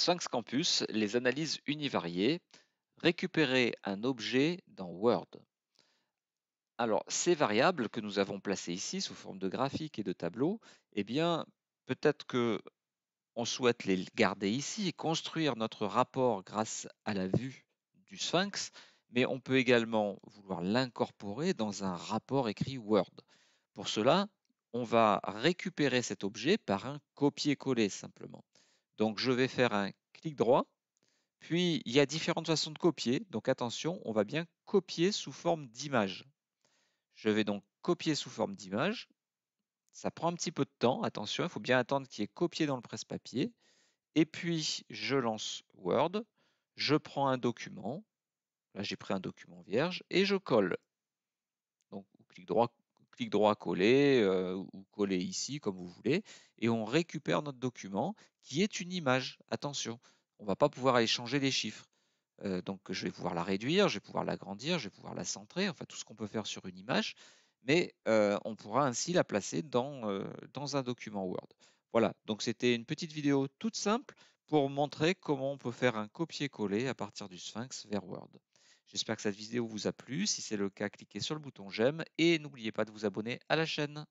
Sphinx Campus, les analyses univariées, récupérer un objet dans Word. Alors, ces variables que nous avons placées ici sous forme de graphique et de tableau, eh bien, peut-être que on souhaite les garder ici et construire notre rapport grâce à la vue du sphinx, mais on peut également vouloir l'incorporer dans un rapport écrit Word. Pour cela, on va récupérer cet objet par un copier-coller simplement. Donc je vais faire un clic droit, puis il y a différentes façons de copier, donc attention, on va bien copier sous forme d'image. Je vais donc copier sous forme d'image, ça prend un petit peu de temps, attention, il faut bien attendre qu'il est copié dans le presse-papier, et puis je lance Word, je prends un document, là j'ai pris un document vierge, et je colle. Donc clic droit, clic droit coller euh, ou coller ici comme vous voulez, et on récupère notre document qui est une image. Attention, on ne va pas pouvoir aller changer les chiffres. Euh, donc je vais pouvoir la réduire, je vais pouvoir l'agrandir, je vais pouvoir la centrer, enfin tout ce qu'on peut faire sur une image, mais euh, on pourra ainsi la placer dans, dans un document Word. Voilà, donc c'était une petite vidéo toute simple pour montrer comment on peut faire un copier-coller à partir du Sphinx vers Word. J'espère que cette vidéo vous a plu. Si c'est le cas, cliquez sur le bouton j'aime et n'oubliez pas de vous abonner à la chaîne.